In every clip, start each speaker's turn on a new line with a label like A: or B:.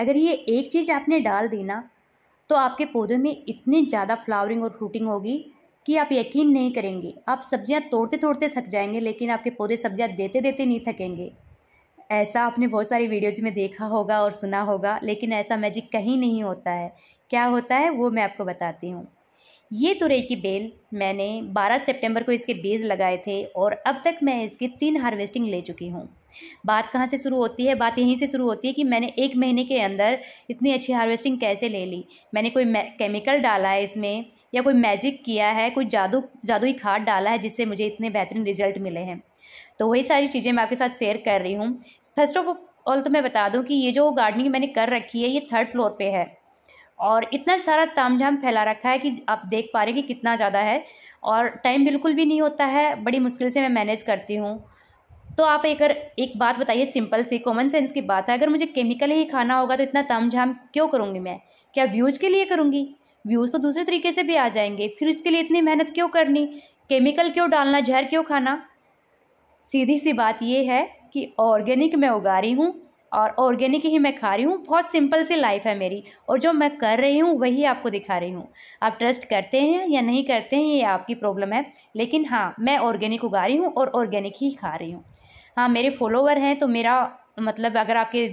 A: अगर ये एक चीज़ आपने डाल दी ना तो आपके पौधे में इतनी ज़्यादा फ्लावरिंग और फ्रूटिंग होगी कि आप यकीन नहीं करेंगे आप सब्जियां तोड़ते तोड़ते थक जाएंगे लेकिन आपके पौधे सब्जियां देते देते नहीं थकेंगे ऐसा आपने बहुत सारी वीडियोज़ में देखा होगा और सुना होगा लेकिन ऐसा मैजिक कहीं नहीं होता है क्या होता है वो मैं आपको बताती हूँ ये तुरई की बेल मैंने 12 सितंबर को इसके बीज लगाए थे और अब तक मैं इसकी तीन हार्वेस्टिंग ले चुकी हूँ बात कहाँ से शुरू होती है बात यहीं से शुरू होती है कि मैंने एक महीने के अंदर इतनी अच्छी हार्वेस्टिंग कैसे ले ली मैंने कोई केमिकल डाला है इसमें या कोई मैजिक किया है कोई जादू जादुई खाद डाला है जिससे मुझे इतने बेहतरीन रिजल्ट मिले हैं तो वही सारी चीज़ें मैं आपके साथ शेयर कर रही हूँ फर्स्ट ऑफ ऑल तो मैं बता दूँ कि ये जो गार्डनिंग मैंने कर रखी है ये थर्ड फ्लोर पर है और इतना सारा तामझाम फैला रखा है कि आप देख पा रहे हैं कि कितना ज़्यादा है और टाइम बिल्कुल भी नहीं होता है बड़ी मुश्किल से मैं मैनेज करती हूँ तो आप अगर एक बात बताइए सिंपल सी कॉमन सेंस की बात है अगर मुझे केमिकल ही खाना होगा तो इतना तामझाम क्यों करूँगी मैं क्या व्यूज़ के लिए करूँगी व्यूज़ तो दूसरे तरीके से भी आ जाएंगे फिर इसके लिए इतनी मेहनत क्यों करनी केमिकल क्यों डालना जहर क्यों खाना सीधी सी बात ये है कि ऑर्गेनिक मैं उगा रही हूँ और ऑर्गेनिक ही मैं खा रही हूँ बहुत सिंपल सी लाइफ है मेरी और जो मैं कर रही हूँ वही आपको दिखा रही हूँ आप ट्रस्ट करते हैं या नहीं करते हैं ये आपकी प्रॉब्लम है लेकिन हाँ मैं ऑर्गेनिक उगा रही हूँ और ऑर्गेनिक ही खा रही हूँ हाँ मेरे फॉलोवर हैं तो मेरा मतलब अगर आपके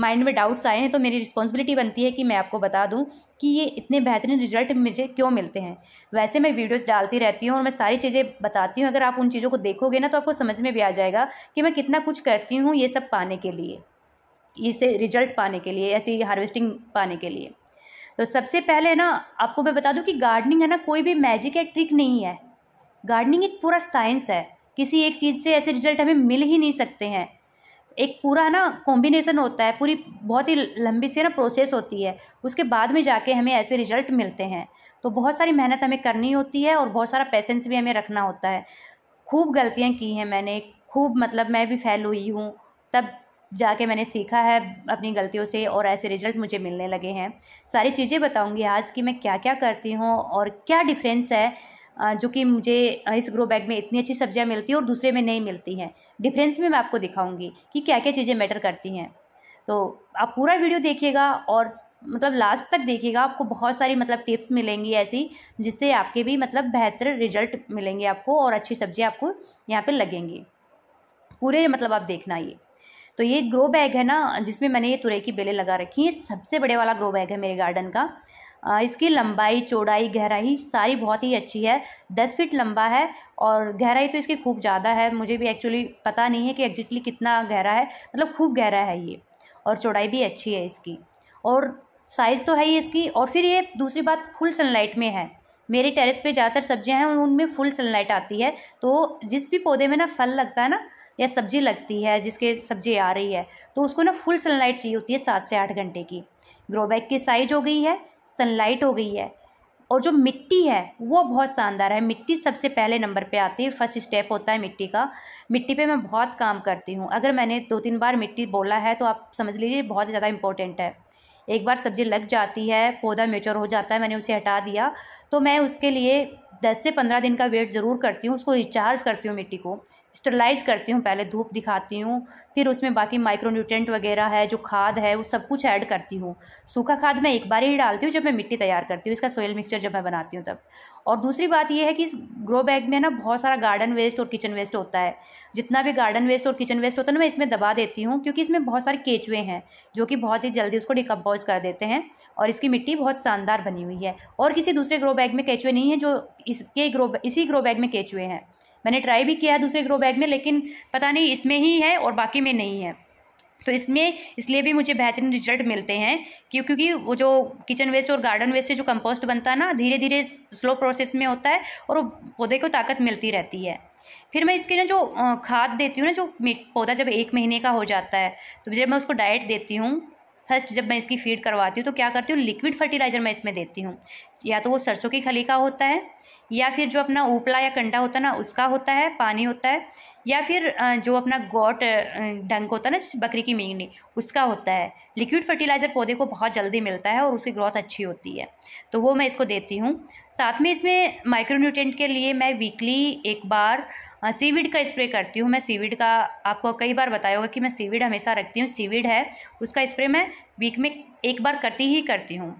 A: माइंड में डाउट्स आए हैं तो मेरी रिस्पॉन्सिबिलिटी बनती है कि मैं आपको बता दूं कि ये इतने बेहतरीन रिजल्ट मुझे क्यों मिलते हैं वैसे मैं वीडियोस डालती रहती हूँ और मैं सारी चीज़ें बताती हूँ अगर आप उन चीज़ों को देखोगे ना तो आपको समझ में भी आ जाएगा कि मैं कितना कुछ करती हूँ ये सब पाने के लिए इसे रिजल्ट पाने के लिए ऐसी हार्वेस्टिंग पाने के लिए तो सबसे पहले ना आपको मैं बता दूँ कि गार्डनिंग है ना कोई भी मैजिक या ट्रिक नहीं है गार्डनिंग एक पूरा साइंस है किसी एक चीज़ से ऐसे रिजल्ट हमें मिल ही नहीं सकते हैं एक पूरा ना कॉम्बिनेसन होता है पूरी बहुत ही लंबी सी ना प्रोसेस होती है उसके बाद में जाके हमें ऐसे रिजल्ट मिलते हैं तो बहुत सारी मेहनत हमें करनी होती है और बहुत सारा पेशेंस भी हमें रखना होता है खूब गलतियाँ की हैं मैंने खूब मतलब मैं भी फेल हुई हूँ तब जाके मैंने सीखा है अपनी गलतियों से और ऐसे रिजल्ट मुझे मिलने लगे हैं सारी चीज़ें बताऊँगी आज कि मैं क्या क्या करती हूँ और क्या डिफरेंस है जो कि मुझे इस ग्रो बैग में इतनी अच्छी सब्जियाँ मिलती हैं और दूसरे में नहीं मिलती हैं डिफरेंस में मैं आपको दिखाऊंगी कि क्या क्या चीज़ें मैटर करती हैं तो आप पूरा वीडियो देखिएगा और मतलब लास्ट तक देखिएगा आपको बहुत सारी मतलब टिप्स मिलेंगी ऐसी जिससे आपके भी मतलब बेहतर रिजल्ट मिलेंगे आपको और अच्छी सब्जियाँ आपको यहाँ पर लगेंगी पूरे मतलब आप देखना ये तो ये ग्रो बैग है ना जिसमें मैंने ये तुरई की बेलें लगा रखी हैं सबसे बड़े वाला ग्रो बैग है मेरे गार्डन का इसकी लंबाई चौड़ाई गहराई सारी बहुत ही अच्छी है दस फीट लंबा है और गहराई तो इसकी खूब ज़्यादा है मुझे भी एक्चुअली पता नहीं है कि एग्जैक्टली कितना गहरा है मतलब खूब गहरा है ये और चौड़ाई भी अच्छी है इसकी और साइज़ तो है ही इसकी और फिर ये दूसरी बात फुल सनलाइट में है मेरे टेरेस पे ज़्यादातर सब्जियां हैं उनमें फुल सनलाइट आती है तो जिस भी पौधे में ना फल लगता है ना या सब्जी लगती है जिसके सब्जी आ रही है तो उसको ना फुल सनलाइट चाहिए होती है सात से आठ घंटे की ग्रोबैक की साइज हो गई है सनलाइट हो गई है और जो मिट्टी है वो बहुत शानदार है मिट्टी सबसे पहले नंबर पे आती है फर्स्ट स्टेप होता है मिट्टी का मिट्टी पे मैं बहुत काम करती हूँ अगर मैंने दो तीन बार मिट्टी बोला है तो आप समझ लीजिए बहुत ज़्यादा इंपॉर्टेंट है एक बार सब्ज़ी लग जाती है पौधा मेचोर हो जाता है मैंने उसे हटा दिया तो मैं उसके लिए दस से पंद्रह दिन का वेट ज़रूर करती हूँ उसको रिचार्ज करती हूँ मिट्टी को स्टरलाइज करती हूँ पहले धूप दिखाती हूँ फिर उसमें बाकी माइक्रोन्यूट्रेंट वगैरह है जो खाद है वो सब कुछ ऐड करती हूँ सूखा खाद मैं एक बार ही डालती हूँ जब मैं मिट्टी तैयार करती हूँ इसका सोयल मिक्सचर जब मैं बनाती हूँ तब और दूसरी बात यह है कि इस ग्रो बैग में ना बहुत सारा गार्डन वेस्ट और किचन वेस्ट होता है जितना भी गार्डन वेस्ट और किचन वेस्ट होता है ना मैं इसमें दबा देती हूँ क्योंकि इसमें बहुत सारे केचुए हैं जो कि बहुत ही जल्दी उसको डिकम्पोज कर देते हैं और इसकी मिट्टी बहुत शानदार बनी हुई है और किसी दूसरे ग्रो बैग में केचुए नहीं है जो इसके ग्रो इसी ग्रो बैग में केचुए हैं मैंने ट्राई भी किया है दूसरे ग्रो बैग में लेकिन पता नहीं इसमें ही है और बाकी में नहीं है तो इसमें इसलिए भी मुझे बेहतरीन रिजल्ट मिलते हैं क्यों क्योंकि वो जो किचन वेस्ट और गार्डन वेस्ट से जो कंपोस्ट बनता है ना धीरे धीरे स्लो प्रोसेस में होता है और पौधे को ताकत मिलती रहती है फिर मैं इसके ना जो खाद देती हूँ ना जो पौधा जब एक महीने का हो जाता है तो जब मैं उसको डाइट देती हूँ फर्स्ट जब मैं इसकी फीड करवाती हूँ तो क्या करती हूँ लिक्विड फर्टिलाइज़र मैं इसमें देती हूँ या तो वो सरसों की खली का होता है या फिर जो अपना उपला या कंडा होता है ना उसका होता है पानी होता है या फिर जो अपना गोट डंक होता है ना बकरी की मींगनी उसका होता है लिक्विड फर्टिलाइज़र पौधे को बहुत जल्दी मिलता है और उसकी ग्रोथ अच्छी होती है तो वो मैं इसको देती हूँ साथ में इसमें माइक्रोन्यूट्रेंट के लिए मैं वीकली एक बार सीविड का स्प्रे करती हूँ मैं सीविड का आपको कई बार बताया होगा कि मैं सीविड हमेशा रखती हूँ सीविड है उसका स्प्रे मैं वीक में एक बार करती ही करती हूँ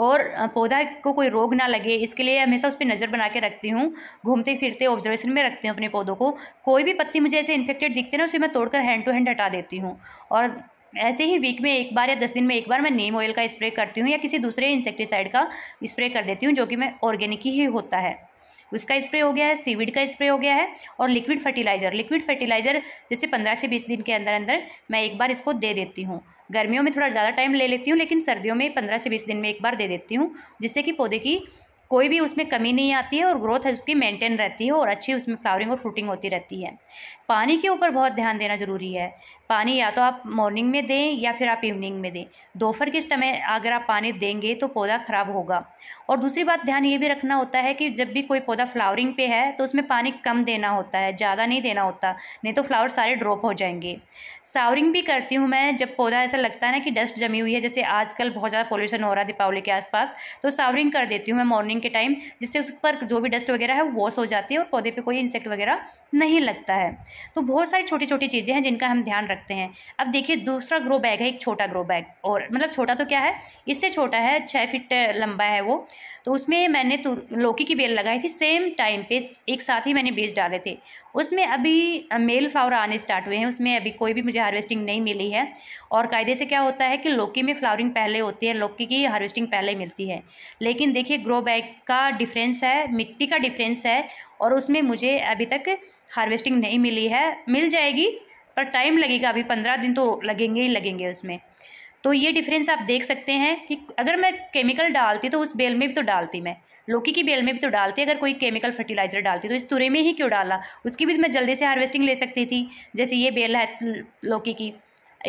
A: और पौधा को कोई रोग ना लगे इसके लिए हमेशा उस पर नज़र बना के रखती हूँ घूमते फिरते ऑब्जर्वेशन में रखती हूँ अपने पौधों को कोई भी पत्ती मुझे ऐसे इन्फेक्टेड दिखते ना उसे मैं तोड़कर हैंड टू हैंड हटा देती हूँ और ऐसे ही वीक में एक बार या दस दिन में एक बार मैं नीम ऑयल का स्प्रे करती हूँ या किसी दूसरे इंसेक्टिसाइड का स्प्रे कर देती हूँ जो कि मैं ऑर्गेनिक ही होता है उसका स्प्रे हो गया है सीविड का स्प्रे हो गया है और लिक्विड फर्टिलाइज़र लिक्विड फर्टिलाइज़र जैसे पंद्रह से बीस दिन के अंदर अंदर मैं एक बार इसको दे देती हूँ गर्मियों में थोड़ा ज़्यादा टाइम ले लेती हूँ लेकिन सर्दियों में पंद्रह से बीस दिन में एक बार दे देती हूँ जिससे कि पौधे की कोई भी उसमें कमी नहीं आती है और ग्रोथ है उसकी मेंटेन रहती है और अच्छी उसमें फ्लावरिंग और फ्रूटिंग होती रहती है पानी के ऊपर बहुत ध्यान देना ज़रूरी है पानी या तो आप मॉर्निंग में दें या फिर आप इवनिंग में दें दोपहर के समय अगर आप पानी देंगे तो पौधा ख़राब होगा और दूसरी बात ध्यान ये भी रखना होता है कि जब भी कोई पौधा फ्लावरिंग पे है तो उसमें पानी कम देना होता है ज़्यादा नहीं देना होता नहीं तो फ्लावर सारे ड्रॉप हो जाएंगे सावरिंग भी करती हूँ मैं जब पौधा ऐसा लगता है ना कि डस्ट जमी हुई है जैसे आजकल बहुत ज़्यादा पोल्यूशन हो रहा है दीपावली के आसपास तो सावरिंग कर देती हूँ मैं मॉर्निंग के टाइम जिससे उस पर जो भी डस्ट वगैरह है वो वॉश हो जाती है और पौधे पर कोई इंसेक्ट वगैरह नहीं लगता है तो बहुत सारी छोटी छोटी चीज़ें हैं जिनका हम ध्यान रखें सकते हैं अब देखिए दूसरा ग्रो बैग है एक छोटा ग्रो बैग और मतलब छोटा तो क्या है इससे छोटा है छः फिट लंबा है वो तो उसमें मैंने तो लौकी की बेल लगाई थी सेम टाइम पे एक साथ ही मैंने बीज डाले थे उसमें अभी मेल फ्लावर आने स्टार्ट हुए हैं उसमें अभी कोई भी मुझे हार्वेस्टिंग नहीं मिली है और कायदे से क्या होता है कि लौकी में फ्लावरिंग पहले होती है लौकी की हार्वेस्टिंग पहले मिलती है लेकिन देखिए ग्रो बैग का डिफरेंस है मिट्टी का डिफरेंस है और उसमें मुझे अभी तक हार्वेस्टिंग नहीं मिली है मिल जाएगी पर टाइम लगेगा अभी पंद्रह दिन तो लगेंगे ही लगेंगे उसमें तो ये डिफरेंस आप देख सकते हैं कि अगर मैं केमिकल डालती तो उस बेल में भी तो डालती मैं लौकी की बेल में भी तो डालती अगर कोई केमिकल फर्टिलाइजर डालती तो इस तुरे में ही क्यों डाला उसकी भी तो मैं जल्दी से हार्वेस्टिंग ले सकती थी जैसे ये बेल है लौकी की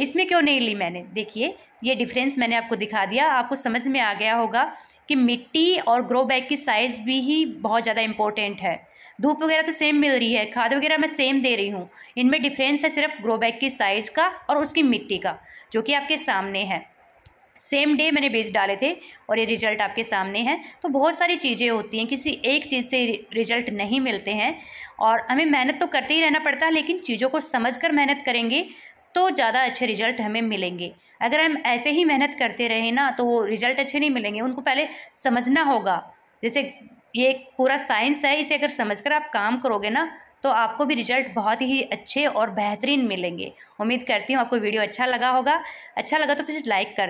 A: इसमें क्यों नहीं ली मैंने देखिए ये डिफरेंस मैंने आपको दिखा दिया आपको समझ में आ गया होगा कि मिट्टी और ग्रो बैग की साइज़ भी ही बहुत ज़्यादा इंपॉर्टेंट है धूप वगैरह तो सेम मिल रही है खाद वगैरह मैं सेम दे रही हूँ इनमें डिफरेंस है सिर्फ ग्रो बैग की साइज़ का और उसकी मिट्टी का जो कि आपके सामने है सेम डे मैंने बेच डाले थे और ये रिजल्ट आपके सामने है तो बहुत सारी चीज़ें होती हैं किसी एक चीज़ से रिजल्ट नहीं मिलते हैं और हमें मेहनत तो करते ही रहना पड़ता है लेकिन चीज़ों को समझ कर मेहनत करेंगे तो ज़्यादा अच्छे रिजल्ट हमें मिलेंगे अगर हम ऐसे ही मेहनत करते रहे ना तो वो रिजल्ट अच्छे नहीं मिलेंगे उनको पहले समझना होगा जैसे ये एक पूरा साइंस है इसे अगर समझकर आप काम करोगे ना तो आपको भी रिजल्ट बहुत ही अच्छे और बेहतरीन मिलेंगे उम्मीद करती हूँ आपको वीडियो अच्छा लगा होगा अच्छा लगा तो प्लीज़ लाइक कर